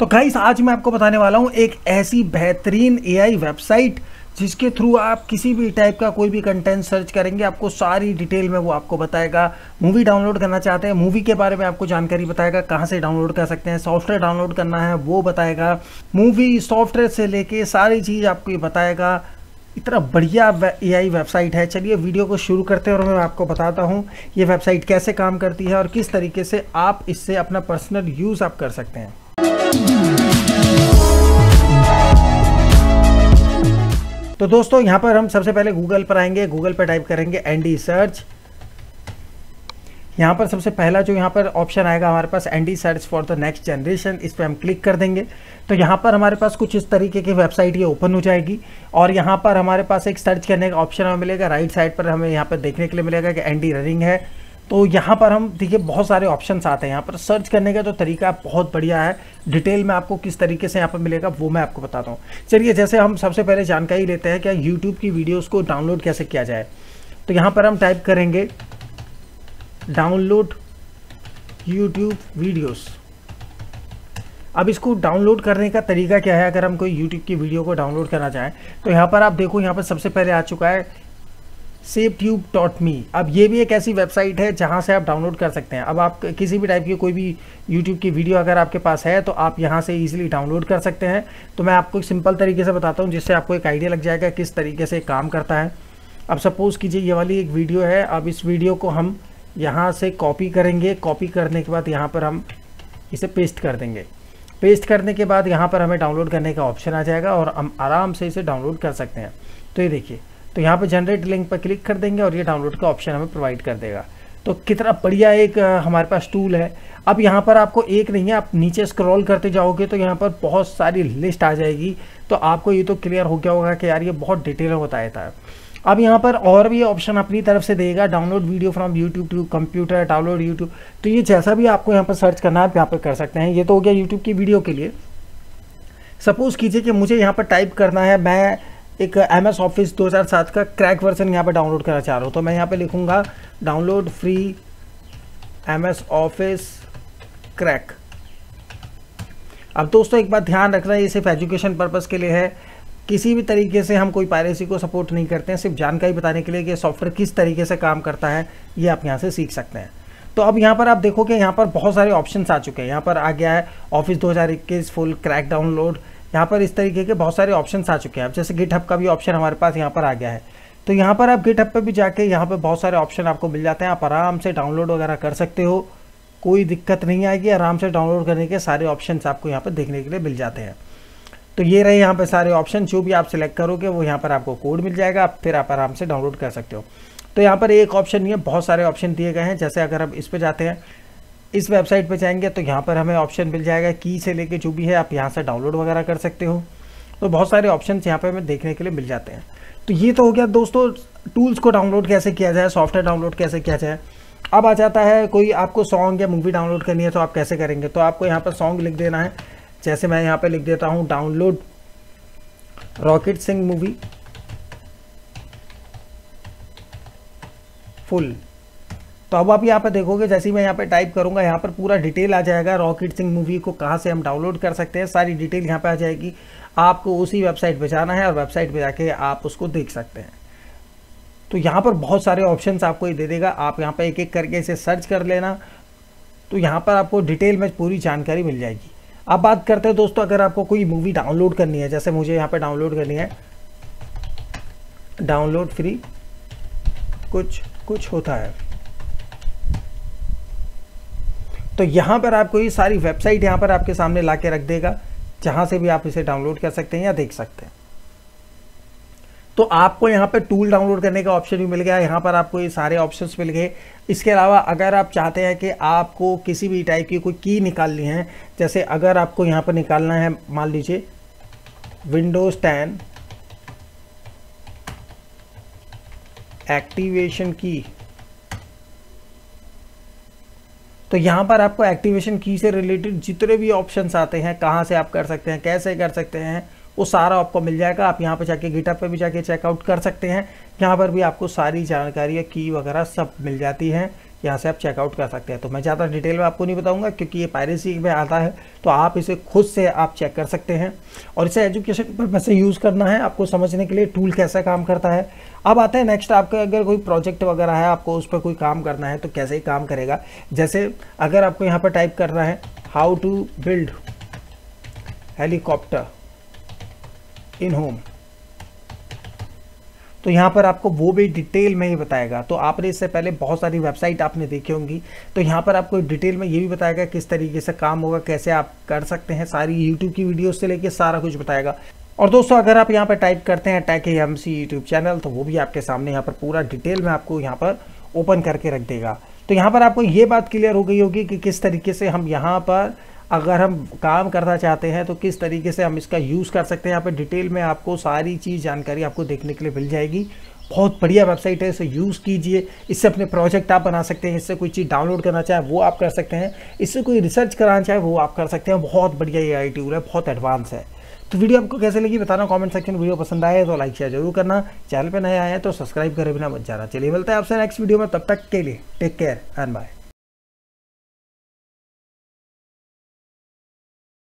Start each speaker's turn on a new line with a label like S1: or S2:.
S1: तो गाइस आज मैं आपको बताने वाला हूँ एक ऐसी बेहतरीन एआई वेबसाइट जिसके थ्रू आप किसी भी टाइप का कोई भी कंटेंट सर्च करेंगे आपको सारी डिटेल में वो आपको बताएगा मूवी डाउनलोड करना चाहते हैं मूवी के बारे में आपको जानकारी बताएगा कहाँ से डाउनलोड कर सकते हैं सॉफ्टवेयर डाउनलोड करना है वो बताएगा मूवी सॉफ्टवेयर से लेके सारी चीज़ आपको ये बताएगा इतना बढ़िया ए आई वेबसाइट है चलिए वीडियो को शुरू करते हैं और मैं आपको बताता हूँ ये वेबसाइट कैसे काम करती है और किस तरीके से आप इससे अपना पर्सनल यूज़ आप कर सकते हैं तो दोस्तों यहाँ पर हम सबसे पहले गूगल पर आएंगे गूगल पर टाइप करेंगे एनडी सर्च यहाँ पर सबसे पहला जो यहाँ पर ऑप्शन आएगा हमारे पास and search for the next generation इस पर हम क्लिक कर देंगे तो यहां पर हमारे पास कुछ इस तरीके की वेबसाइट ये ओपन हो जाएगी और यहाँ पर हमारे पास एक सर्च करने का ऑप्शन हमें मिलेगा राइट साइड पर हमें यहाँ पर देखने के लिए मिलेगा कि एनडी रनिंग है तो यहाँ पर हम देखिए बहुत सारे ऑप्शंस आते हैं यहाँ पर सर्च करने का जो तो तरीका बहुत बढ़िया है डिटेल में आपको किस तरीके से यहाँ पर मिलेगा वो मैं आपको बताता हूँ चलिए जैसे हम सबसे पहले जानकारी लेते हैं कि यूट्यूब की वीडियोज़ को डाउनलोड कैसे किया जाए तो यहाँ पर हम टाइप करेंगे डाउनलोड यूट्यूब वीडियोस अब इसको डाउनलोड करने का तरीका क्या है अगर हम कोई यूट्यूब की वीडियो को डाउनलोड करना चाहें तो यहाँ पर आप देखो यहाँ पर सबसे पहले आ चुका है सेव ट्यूब डॉट मी अब ये भी एक ऐसी वेबसाइट है जहाँ से आप डाउनलोड कर सकते हैं अब आप किसी भी टाइप की कोई भी यूट्यूब की वीडियो अगर आपके पास है तो आप यहाँ से ईजिली डाउनलोड कर सकते हैं तो मैं आपको एक सिंपल तरीके से बताता हूँ जिससे आपको एक आइडिया लग जाएगा किस तरीके से काम करता है अब सपोज़ कीजिए ये वाली एक वीडियो है अब इस वीडियो को हम यहाँ से कॉपी करेंगे कॉपी करने के बाद यहाँ पर हम इसे पेस्ट कर देंगे पेस्ट करने के बाद यहाँ पर हमें डाउनलोड करने का ऑप्शन आ जाएगा और हम आराम से इसे डाउनलोड कर सकते हैं तो ये देखिए तो यहाँ पे जनरेट लिंक पर क्लिक कर देंगे और ये डाउनलोड का ऑप्शन हमें प्रोवाइड कर देगा तो कितना बढ़िया एक हमारे पास टूल है अब यहाँ पर आपको एक नहीं है आप नीचे स्क्रॉल करते जाओगे तो यहाँ पर बहुत सारी लिस्ट आ जाएगी तो आपको ये तो क्लियर हो गया होगा कि यार ये बहुत डिटेल में बताया था अब यहाँ पर और भी ऑप्शन अपनी तरफ से देगा download video from YouTube to computer download YouTube तो ये जैसा भी आपको यहाँ पर सर्च करना है आप यहाँ पर कर सकते हैं ये तो हो गया यूट्यूब की वीडियो के लिए सपोज़ कीजिए कि मुझे यहाँ पर टाइप करना है मैं एक एम एस ऑफिस दो हज़ार सात का क्रैक वर्जन यहाँ पर डाउनलोड करना चाह रहा हूँ तो मैं यहाँ पर लिखूँगा download free M S office crack अब दोस्तों एक बात ध्यान रखना ये सिर्फ एजुकेशन पर्पज़ के लिए है किसी भी तरीके से हम कोई पायरेसी को सपोर्ट नहीं करते हैं सिर्फ जानकारी बताने के लिए कि सॉफ्टवेयर किस तरीके से काम करता है ये आप यहाँ से सीख सकते हैं तो अब यहाँ पर आप देखोगे यहाँ पर बहुत सारे ऑप्शन आ चुके हैं यहाँ पर आ गया है ऑफिस 2021 फुल क्रैक डाउनलोड यहाँ पर इस तरीके के बहुत सारे ऑप्शन आ चुके हैं जैसे गिट का भी ऑप्शन हमारे पास यहाँ पर आ गया है तो यहाँ पर आप गिट पर भी जाके यहाँ पर बहुत सारे ऑप्शन आपको मिल जाते हैं आप आराम से डाउनलोड वगैरह कर सकते हो कोई दिक्कत नहीं आएगी आराम से डाउनलोड करने के सारे ऑप्शन आपको यहाँ पर देखने के लिए मिल जाते हैं तो ये रहे यहाँ पर सारे ऑप्शन जो भी आप सिलेक्ट करोगे वो यहाँ पर आपको कोड मिल जाएगा आप फिर आप आराम से डाउनलोड कर सकते हो तो यहाँ पर एक ऑप्शन नहीं है बहुत सारे ऑप्शन दिए गए हैं जैसे अगर हम इस पर जाते हैं इस वेबसाइट पर जाएंगे तो यहाँ पर हमें ऑप्शन मिल जाएगा की से लेके जो भी है आप यहाँ से डाउनलोड वगैरह कर सकते हो तो बहुत सारे ऑप्शन यहाँ पर हमें देखने के लिए मिल जाते हैं तो ये तो हो गया दोस्तों टूल्स को डाउनलोड कैसे किया जाए सॉफ्टवेयर डाउनलोड कैसे किया जाए अब आ जाता है कोई आपको सॉन्ग या मूवी डाउनलोड करनी है तो आप कैसे करेंगे तो आपको यहाँ पर सॉन्ग लिख देना है जैसे मैं यहाँ पर लिख देता हूँ download rocket Singh movie full तो अब आप यहाँ पर देखोगे जैसे मैं यहाँ पर टाइप करूँगा यहाँ पर पूरा डिटेल आ जाएगा रॉकेट सिंह मूवी को कहाँ से हम डाउनलोड कर सकते हैं सारी डिटेल यहाँ पर आ जाएगी आपको उसी वेबसाइट पर जाना है और वेबसाइट पर जाके आप उसको देख सकते हैं तो यहाँ पर बहुत सारे ऑप्शंस आपको ये दे देगा आप यहाँ पर एक एक करके इसे सर्च कर लेना तो यहाँ पर आपको डिटेल में पूरी जानकारी मिल जाएगी अब बात करते हैं दोस्तों अगर आपको कोई मूवी डाउनलोड करनी है जैसे मुझे यहाँ पर डाउनलोड करनी है डाउनलोड फ्री कुछ कुछ होता है तो यहाँ पर आपको ये सारी वेबसाइट यहाँ पर आपके सामने ला रख देगा जहाँ से भी आप इसे डाउनलोड कर सकते हैं या देख सकते हैं तो आपको यहाँ पर टूल डाउनलोड करने का ऑप्शन भी मिल गया यहाँ पर आपको ये सारे ऑप्शंस मिल गए इसके अलावा अगर आप चाहते हैं कि आपको किसी भी टाइप की कोई की निकालनी है जैसे अगर आपको यहाँ पर निकालना है मान लीजिए विंडोज़ टेन एक्टिवेशन की तो यहाँ पर आपको एक्टिवेशन की से रिलेटेड जितने भी ऑप्शंस आते हैं कहाँ से आप कर सकते हैं कैसे कर सकते हैं वो सारा आपको मिल जाएगा आप यहाँ पर जाके गिटअप पे भी जाके चेकआउट कर सकते हैं यहाँ पर भी आपको सारी जानकारी की वगैरह सब मिल जाती है यहाँ से आप चेकआउट कर सकते हैं तो मैं ज़्यादा डिटेल में आपको नहीं बताऊँगा क्योंकि ये पायरेसी में आता है तो आप इसे खुद से आप चेक कर सकते हैं और इसे एजुकेशन पर्पज से यूज़ करना है आपको समझने के लिए टूल कैसा काम करता है अब आते हैं नेक्स्ट आपके अगर कोई प्रोजेक्ट वगैरह है आपको उस पर कोई काम करना है तो कैसे ही काम करेगा जैसे अगर आपको यहाँ पर टाइप करना है how to build helicopter in home तो यहाँ पर आपको वो भी डिटेल में ही बताएगा तो आपने इससे पहले बहुत सारी वेबसाइट आपने देखी होंगी तो यहाँ पर आपको डिटेल में ये भी बताएगा किस तरीके से काम होगा कैसे आप कर सकते हैं सारी यूट्यूब की वीडियो से लेकर सारा कुछ बताएगा और दोस्तों अगर आप यहाँ पर टाइप करते हैं tech M C YouTube channel तो वो भी आपके सामने यहाँ पर पूरा डिटेल में आपको यहाँ पर ओपन करके रख देगा तो यहाँ पर आपको ये बात क्लियर हो गई होगी कि किस तरीके से हम यहाँ पर अगर हम काम करना चाहते हैं तो किस तरीके से हम इसका यूज़ कर सकते हैं यहाँ पर डिटेल में आपको सारी चीज़ जानकारी आपको देखने के लिए मिल जाएगी बहुत बढ़िया वेबसाइट है इसे यूज़ कीजिए इससे अपने प्रोजेक्ट आप बना सकते हैं इससे कोई चीज़ डाउनलोड करना चाहे वो आप कर सकते हैं इससे कोई रिसर्च कराना चाहे वो आप कर सकते हैं बहुत बढ़िया ये आई टूल है बहुत एडवांस है तो वीडियो आपको कैसे लगी बताना कमेंट सेक्शन में वीडियो पसंद आए तो लाइक शेयर जरूर करना चैनल पर नए आए हैं तो सब्सक्राइब करें बिना मत जाना चलिए मिलता है आपसे नेक्स्ट वीडियो में तब तक के लिए टेक केयर एंड बाय